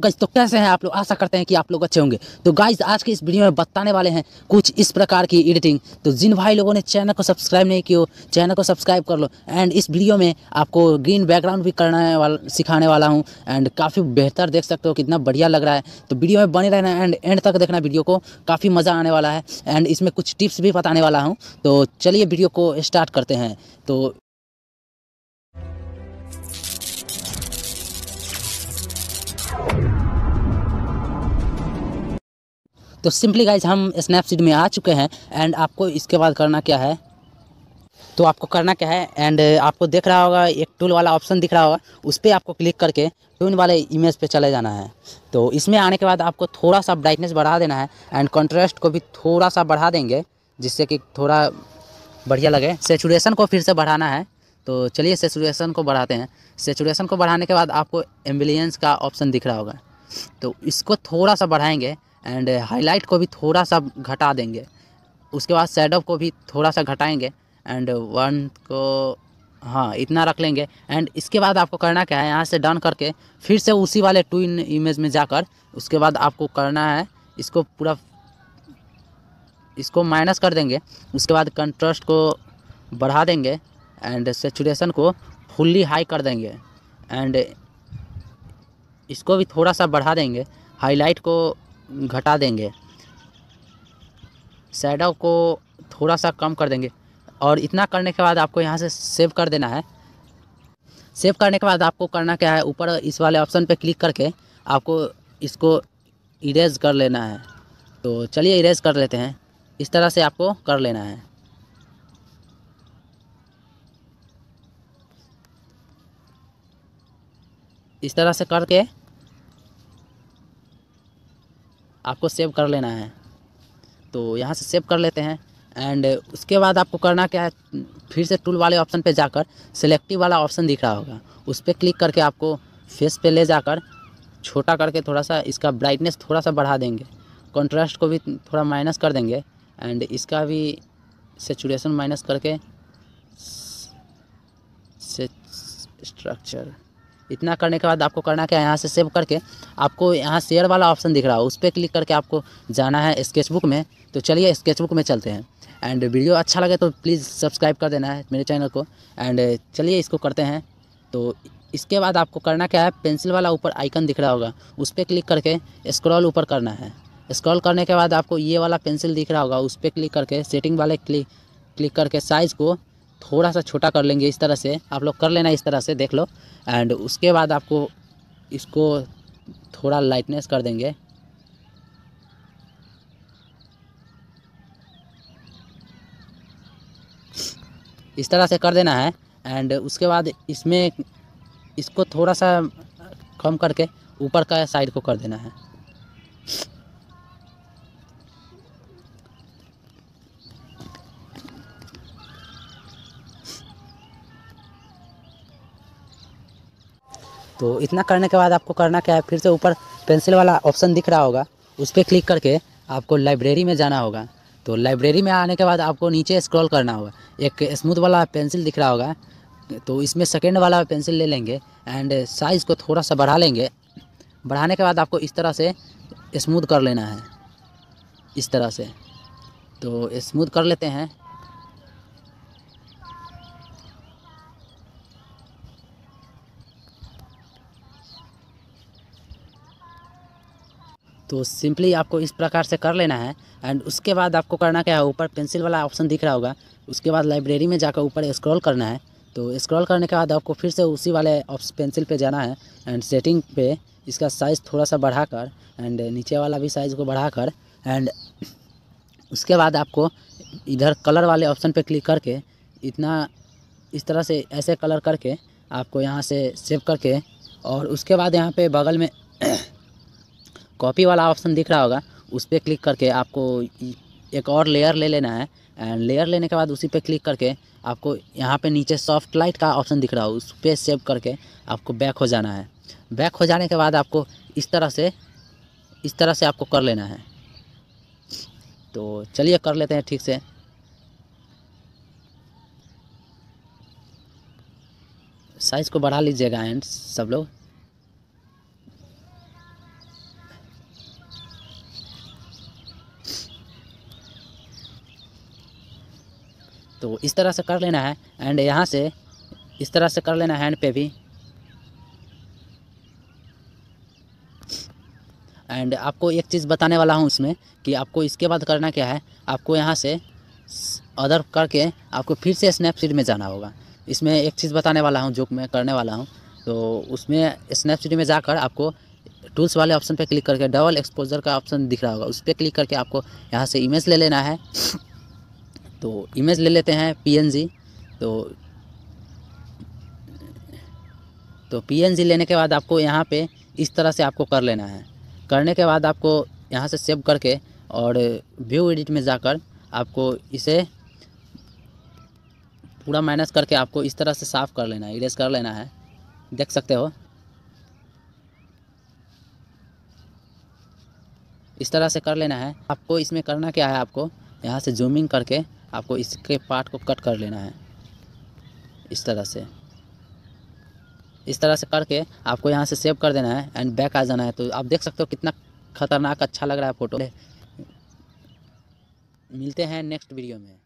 guys तो कैसे हैं आप लोग आशा करते हैं कि आप लोग अच्छे होंगे तो गाइज आज के इस वीडियो में बताने वाले हैं कुछ इस प्रकार की एडिटिंग तो जिन भाई लोगों ने चैनल को सब्सक्राइब नहीं किया चैनल को सब्सक्राइब कर लो एंड इस वीडियो में आपको ग्रीन बैकग्राउंड भी करने वाला सिखाने वाला हूँ एंड काफ़ी बेहतर देख सकते हो कितना बढ़िया लग रहा है तो वीडियो में बने रहना एंड एंड तक देखना वीडियो को काफ़ी मज़ा आने वाला है एंड इसमें कुछ टिप्स भी बताने वाला हूँ तो चलिए वीडियो को स्टार्ट करते हैं तो तो सिंपली गाइज हम स्नैपसीड में आ चुके हैं एंड आपको इसके बाद करना क्या है तो आपको करना क्या है एंड uh, आपको देख रहा होगा एक टूल वाला ऑप्शन दिख रहा होगा उस पर आपको क्लिक करके टून वाले इमेज पे चले जाना है तो इसमें आने के बाद आपको थोड़ा सा ब्राइटनेस बढ़ा देना है एंड कंट्रास्ट को भी थोड़ा सा बढ़ा देंगे जिससे कि थोड़ा बढ़िया लगे सेचुरेशन को फिर से बढ़ाना है तो चलिए सेचुरेशन को बढ़ाते हैं सेचुरेशन को बढ़ाने के बाद आपको एम्बुलेंस का ऑप्शन दिख रहा होगा तो इसको थोड़ा सा बढ़ाएँगे एंड हाईलाइट को भी थोड़ा सा घटा देंगे उसके बाद सेडअप को भी थोड़ा सा घटाएंगे एंड वन को हाँ इतना रख लेंगे एंड इसके बाद आपको करना क्या है यहाँ से डन करके फिर से उसी वाले टू इन इमेज में जाकर उसके बाद आपको करना है इसको पूरा इसको माइनस कर देंगे उसके बाद कंट्रास्ट को बढ़ा देंगे एंड सेचुरेशन को फुल्ली हाई कर देंगे एंड इसको भी थोड़ा सा बढ़ा देंगे हाईलाइट को घटा देंगे सैडो को थोड़ा सा कम कर देंगे और इतना करने के बाद आपको यहाँ से सेव कर देना है सेव करने के बाद आपको करना क्या है ऊपर इस वाले ऑप्शन पे क्लिक करके आपको इसको इरेज कर लेना है तो चलिए इरेज कर लेते हैं इस तरह से आपको कर लेना है इस तरह से करके आपको सेव कर लेना है तो यहाँ से सेव कर लेते हैं एंड उसके बाद आपको करना क्या है फिर से टूल वाले ऑप्शन पे जाकर सेलेक्टिव वाला ऑप्शन दिख रहा होगा उस पर क्लिक करके आपको फेस पे ले जाकर छोटा करके थोड़ा सा इसका ब्राइटनेस थोड़ा सा बढ़ा देंगे कंट्रास्ट को भी थोड़ा माइनस कर देंगे एंड इसका भी सेचुरेशन माइनस करके स्ट्रक्चर इतना करने के बाद आपको करना क्या है यहाँ से सेव करके आपको यहाँ शेयर वाला ऑप्शन दिख रहा है उस पर क्लिक करके आपको जाना है स्केचबुक में तो चलिए स्केचबुक में चलते हैं एंड वीडियो अच्छा लगे तो प्लीज़ सब्सक्राइब कर देना है मेरे चैनल को एंड चलिए इसको करते हैं तो इसके बाद आपको करना क्या है पेंसिल वाला ऊपर आइकन दिख रहा होगा उस पर क्लिक करके स्क्रॉल ऊपर करना है स्क्रॉल करने के बाद आपको ये वाला पेंसिल दिख रहा होगा उस पर क्लिक करके सेटिंग वाले क्लिक क्लिक करके साइज़ को थोड़ा सा छोटा कर लेंगे इस तरह से आप लोग कर लेना इस तरह से देख लो एंड उसके बाद आपको इसको थोड़ा लाइटनेस कर देंगे इस तरह से कर देना है एंड उसके बाद इसमें इसको थोड़ा सा कम करके ऊपर का साइड को कर देना है तो इतना करने के बाद आपको करना क्या है फिर से ऊपर पेंसिल वाला ऑप्शन दिख रहा होगा उस पर क्लिक करके आपको लाइब्रेरी में जाना होगा तो लाइब्रेरी में आने के बाद आपको नीचे स्क्रॉल करना होगा एक स्मूथ वाला पेंसिल दिख रहा होगा तो इसमें सेकेंड वाला पेंसिल ले लेंगे एंड साइज़ को थोड़ा सा बढ़ा लेंगे बढ़ाने के बाद आपको इस तरह से स्मूथ कर लेना है इस तरह से तो स्मूथ कर लेते हैं तो सिंपली आपको इस प्रकार से कर लेना है एंड उसके बाद आपको करना क्या है ऊपर पेंसिल वाला ऑप्शन दिख रहा होगा उसके बाद लाइब्रेरी में जाकर ऊपर स्क्रॉल करना है तो स्क्रॉल करने के बाद आपको फिर से उसी वाले ऑप्शन पेंसिल पे जाना है एंड सेटिंग पे इसका साइज़ थोड़ा सा बढ़ाकर एंड नीचे वाला भी साइज़ को बढ़ाकर एंड उसके बाद आपको इधर कलर वाले ऑप्शन पे क्लिक करके इतना इस तरह से ऐसे कलर करके आपको यहाँ से सेव करके और उसके बाद यहाँ पे बगल में कॉपी वाला ऑप्शन दिख रहा होगा उस पर क्लिक करके आपको एक और लेयर ले लेना है एंड लेयर लेने के बाद उसी पे क्लिक करके आपको यहाँ पे नीचे सॉफ्ट लाइट का ऑप्शन दिख रहा हो उस पर सेव करके आपको बैक हो जाना है बैक हो जाने के बाद आपको इस तरह से इस तरह से आपको कर लेना है तो चलिए कर लेते हैं ठीक से साइज़ को बढ़ा लीजिएगा एंड सब लोग तो इस तरह से कर लेना है एंड यहाँ से इस तरह से कर लेना हैंड पे भी एंड आपको एक चीज़ बताने वाला हूँ उसमें कि आपको इसके बाद करना क्या है आपको यहाँ से अदर करके आपको फिर से स्नैपसीड में जाना होगा इसमें एक चीज़ बताने वाला हूँ जो मैं करने वाला हूँ तो उसमें स्नैपसीड में जाकर आपको टूल्स वाले ऑप्शन पे क्लिक करके डबल एक्सपोजर का ऑप्शन दिख रहा होगा उस पर क्लिक करके आपको यहाँ से इमेज ले लेना है तो इमेज ले लेते हैं पीएनजी तो तो पीएनजी लेने के बाद आपको यहाँ पे इस तरह से आपको कर लेना है करने के बाद आपको यहाँ से सेव करके और व्यू एडिट में जाकर आपको इसे पूरा माइनस करके आपको इस तरह से साफ़ कर लेना है इरेज कर लेना है देख सकते हो इस तरह से कर लेना है आपको इसमें करना क्या है आपको यहाँ से जूमिंग करके आपको इसके पार्ट को कट कर लेना है इस तरह से इस तरह से करके आपको यहाँ से सेव कर देना है एंड बैक आ जाना है तो आप देख सकते हो कितना खतरनाक अच्छा लग रहा है फ़ोटो मिलते हैं नेक्स्ट वीडियो में